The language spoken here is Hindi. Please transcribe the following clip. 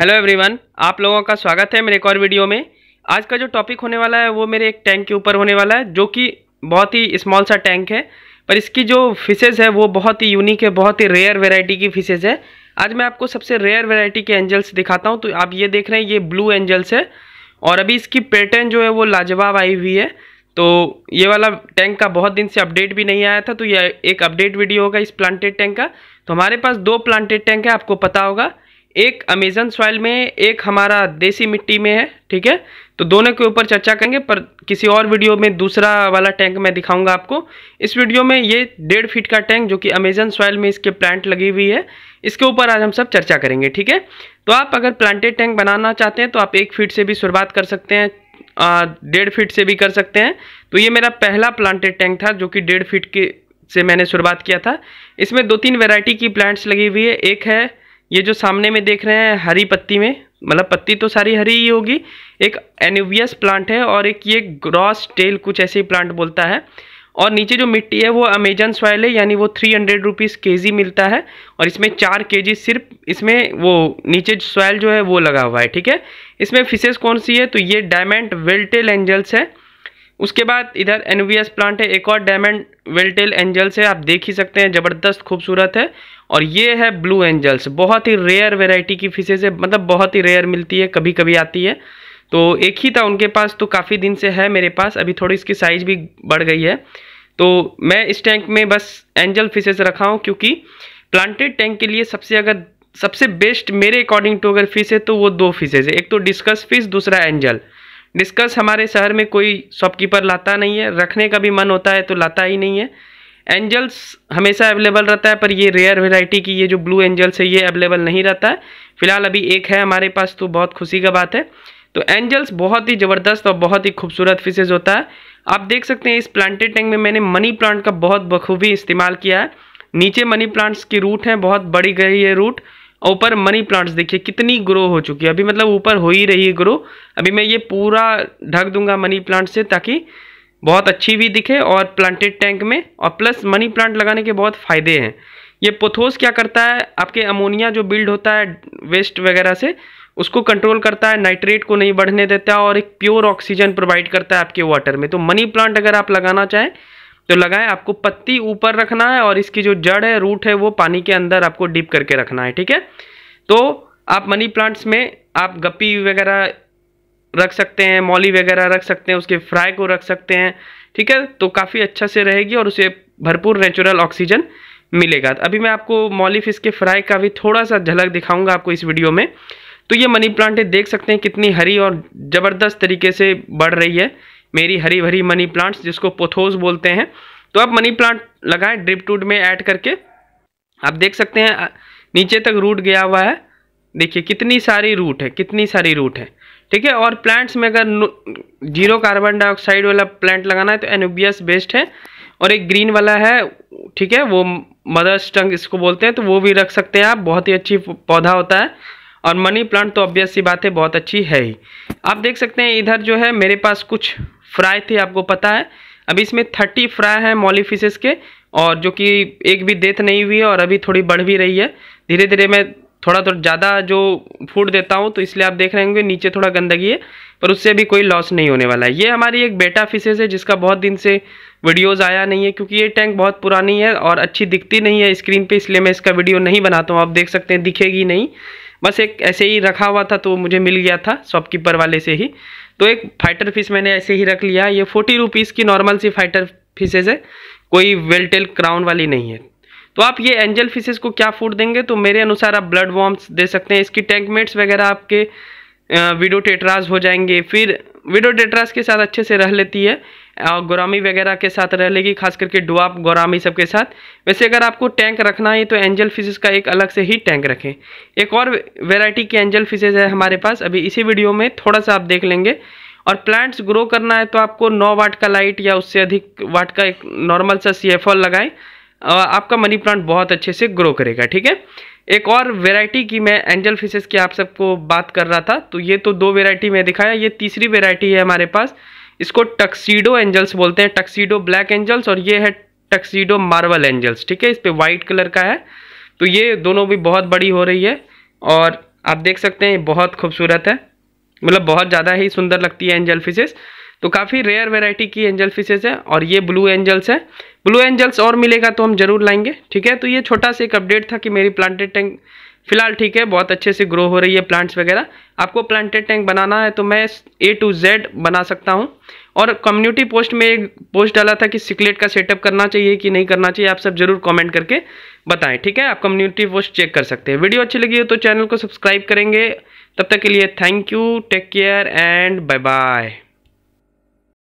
हेलो एवरीवन आप लोगों का स्वागत है मेरे एक और वीडियो में आज का जो टॉपिक होने वाला है वो मेरे एक टैंक के ऊपर होने वाला है जो कि बहुत ही स्मॉल सा टैंक है पर इसकी जो फिशेज़ है वो बहुत ही यूनिक है बहुत ही रेयर वेराइटी की फिशेज़ है आज मैं आपको सबसे रेयर वेराइटी के एंजल्स दिखाता हूँ तो आप ये देख रहे हैं ये ब्लू एंजल्स है और अभी इसकी पैटर्न जो है वो लाजवाब आई हुई है तो ये वाला टैंक का बहुत दिन से अपडेट भी नहीं आया था तो ये एक अपडेट वीडियो होगा इस प्लांटेड टैंक का तो हमारे पास दो प्लांटेड टैंक है आपको पता होगा एक अमेजन सॉइल में एक हमारा देसी मिट्टी में है ठीक है तो दोनों के ऊपर चर्चा करेंगे पर किसी और वीडियो में दूसरा वाला टैंक मैं दिखाऊंगा आपको इस वीडियो में ये डेढ़ फीट का टैंक जो कि अमेजन सॉइल में इसके प्लांट लगी हुई है इसके ऊपर आज हम सब चर्चा करेंगे ठीक है तो आप अगर प्लांटेड टैंक बनाना चाहते हैं तो आप एक फीट से भी शुरुआत कर सकते हैं डेढ़ फीट से भी कर सकते हैं तो ये मेरा पहला प्लांटेड टैंक था जो कि डेढ़ फीट के से मैंने शुरुआत किया था इसमें दो तीन वेराइटी की प्लांट्स लगी हुई है एक है ये जो सामने में देख रहे हैं हरी पत्ती में मतलब पत्ती तो सारी हरी ही होगी एक एनुवियस प्लांट है और एक ये ग्रॉस टेल कुछ ऐसे ही प्लांट बोलता है और नीचे जो मिट्टी है वो अमेजन सॉयल है यानी वो थ्री हंड्रेड रुपीज़ के जी मिलता है और इसमें चार के जी सिर्फ इसमें वो नीचे सॉयल जो है वो लगा हुआ है ठीक है इसमें फिशेज कौन सी है तो ये डायमंड वेल्टेल एंजल्स है उसके बाद इधर एन प्लांट है एक और डायमंड वेल्टेल एंजल्स है आप देख ही सकते हैं ज़बरदस्त खूबसूरत है और ये है ब्लू एंजल्स बहुत ही रेयर वेराइटी की फिशेज है मतलब बहुत ही रेयर मिलती है कभी कभी आती है तो एक ही था उनके पास तो काफ़ी दिन से है मेरे पास अभी थोड़ी इसकी साइज़ भी बढ़ गई है तो मैं इस टैंक में बस एंजल फिशेज रखा हूँ क्योंकि प्लांटेड टैंक के लिए सबसे अगर सबसे बेस्ट मेरे अकॉर्डिंग टू अगर फिश है तो वो दो फिशेज है एक तो डिस्कस फिश दूसरा एंजल डिस्कस हमारे शहर में कोई शॉपकीपर लाता नहीं है रखने का भी मन होता है तो लाता ही नहीं है एंजल्स हमेशा अवेलेबल रहता है पर ये रेयर वेराइटी की ये जो ब्लू एंजल्स है ये अवेलेबल नहीं रहता है फिलहाल अभी एक है हमारे पास तो बहुत खुशी का बात है तो एंजल्स बहुत ही ज़बरदस्त और बहुत ही खूबसूरत फिशेज होता है आप देख सकते हैं इस प्लांटेड टैंक में मैंने मनी प्लांट का बहुत बखूबी इस्तेमाल किया है नीचे मनी प्लांट्स की रूट हैं बहुत बड़ी गई है रूट ऊपर मनी प्लांट्स देखिए कितनी ग्रो हो चुकी है अभी मतलब ऊपर हो ही रही है ग्रो अभी मैं ये पूरा ढक दूंगा मनी प्लांट से ताकि बहुत अच्छी भी दिखे और प्लांटेड टैंक में और प्लस मनी प्लांट लगाने के बहुत फ़ायदे हैं ये पोथोस क्या करता है आपके अमोनिया जो बिल्ड होता है वेस्ट वगैरह से उसको कंट्रोल करता है नाइट्रेट को नहीं बढ़ने देता और एक प्योर ऑक्सीजन प्रोवाइड करता है आपके वाटर में तो मनी प्लांट अगर आप लगाना चाहें तो लगाएं आपको पत्ती ऊपर रखना है और इसकी जो जड़ है रूट है वो पानी के अंदर आपको डीप करके रखना है ठीक है तो आप मनी प्लांट्स में आप गप्पी वगैरह रख सकते हैं मॉली वगैरह रख सकते हैं उसके फ्राई को रख सकते हैं ठीक है तो काफ़ी अच्छा से रहेगी और उसे भरपूर नेचुरल ऑक्सीजन मिलेगा अभी मैं आपको मॉली फिश के फ्राई का भी थोड़ा सा झलक दिखाऊंगा आपको इस वीडियो में तो ये मनी प्लांट देख सकते हैं कितनी हरी और ज़बरदस्त तरीके से बढ़ रही है मेरी हरी भरी मनी प्लांट्स जिसको पोथोस बोलते हैं तो आप मनी प्लांट लगाएं ड्रिप टूट में ऐड करके आप देख सकते हैं नीचे तक रूट गया हुआ है देखिए कितनी सारी रूट है कितनी सारी रूट है ठीक है और प्लांट्स में अगर जीरो कार्बन डाइऑक्साइड वाला प्लांट लगाना है तो एनुबियस बेस्ट है और एक ग्रीन वाला है ठीक है वो मदर्स टंग इसको बोलते हैं तो वो भी रख सकते हैं आप बहुत ही अच्छी पौधा होता है और मनी प्लांट तो ऑब्वियस सी बात है बहुत अच्छी है ही आप देख सकते हैं इधर जो है मेरे पास कुछ फ्राई थे आपको पता है अभी इसमें थर्टी फ्राई हैं मॉली फिशेस के और जो कि एक भी डेथ नहीं हुई है और अभी थोड़ी बढ़ भी रही है धीरे धीरे मैं थोड़ा थोड़ा तो ज़्यादा जो फूड देता हूँ तो इसलिए आप देख रहे होंगे नीचे थोड़ा गंदगी है पर उससे भी कोई लॉस नहीं होने वाला है ये हमारी एक बेटा फिशेज है जिसका बहुत दिन से वीडियोस आया नहीं है क्योंकि ये टैंक बहुत पुरानी है और अच्छी दिखती नहीं है स्क्रीन पे इसलिए मैं इसका वीडियो नहीं बनाता हूँ आप देख सकते हैं दिखेगी नहीं बस एक ऐसे ही रखा हुआ था तो मुझे मिल गया था शॉपकीपर वाले से ही तो एक फाइटर फिश मैंने ऐसे ही रख लिया ये फोर्टी रुपीज़ की नॉर्मल सी फाइटर फिशेज है कोई वेलटेल क्राउन वाली नहीं है तो आप ये एंजल फिशेज को क्या फूड देंगे तो मेरे अनुसार आप ब्लड वॉर्म्स दे सकते हैं इसकी टैंकमेट्स वगैरह आपके विडो टेटराज हो जाएंगे फिर विडो टेटराज के साथ अच्छे से रह लेती है और गोरामी वगैरह के साथ रह लेगी खास करके डुआप गोरामी सबके साथ वैसे अगर आपको टैंक रखना है तो एंजल फिशेज का एक अलग से ही टैंक रखें एक और वेराइटी की एंजल फिशेज है हमारे पास अभी इसी वीडियो में थोड़ा सा आप देख लेंगे और प्लांट्स ग्रो करना है तो आपको 9 वाट का लाइट या उससे अधिक वाट का एक नॉर्मल सा सी एफ लगाएं आपका मनी प्लांट बहुत अच्छे से ग्रो करेगा ठीक है एक और वेराइटी की मैं एंजल फिशेज की आप सबको बात कर रहा था तो ये तो दो वेराइटी मैं दिखाया ये तीसरी वेराइटी है हमारे पास इसको टक्सीडो एंजल्स बोलते हैं टक्सीडो ब्लैक एंजल्स और ये है टक्सीडो मार्बल एंजल्स ठीक है इस पर वाइट कलर का है तो ये दोनों भी बहुत बड़ी हो रही है और आप देख सकते हैं बहुत खूबसूरत है मतलब बहुत ज़्यादा ही सुंदर लगती है एंजल फिशेज़ तो काफ़ी रेयर वेराइटी की एंजल फिशेज़ है और ये ब्लू एंजल्स है ब्लू एंजल्स और मिलेगा तो हम ज़रूर लाएंगे ठीक है तो ये छोटा सा एक अपडेट था कि मेरी प्लांटेड टैंक फिलहाल ठीक है बहुत अच्छे से ग्रो हो रही है प्लांट्स वगैरह आपको प्लांटेड टैंक बनाना है तो मैं ए टू जेड बना सकता हूँ और कम्युनिटी पोस्ट में एक पोस्ट डाला था कि सिकलेट का सेटअप करना चाहिए कि नहीं करना चाहिए आप सब जरूर कमेंट करके बताएं ठीक है आप कम्युनिटी पोस्ट चेक कर सकते हैं वीडियो अच्छी लगी हो तो चैनल को सब्सक्राइब करेंगे तब तक के लिए thank you take care and bye bye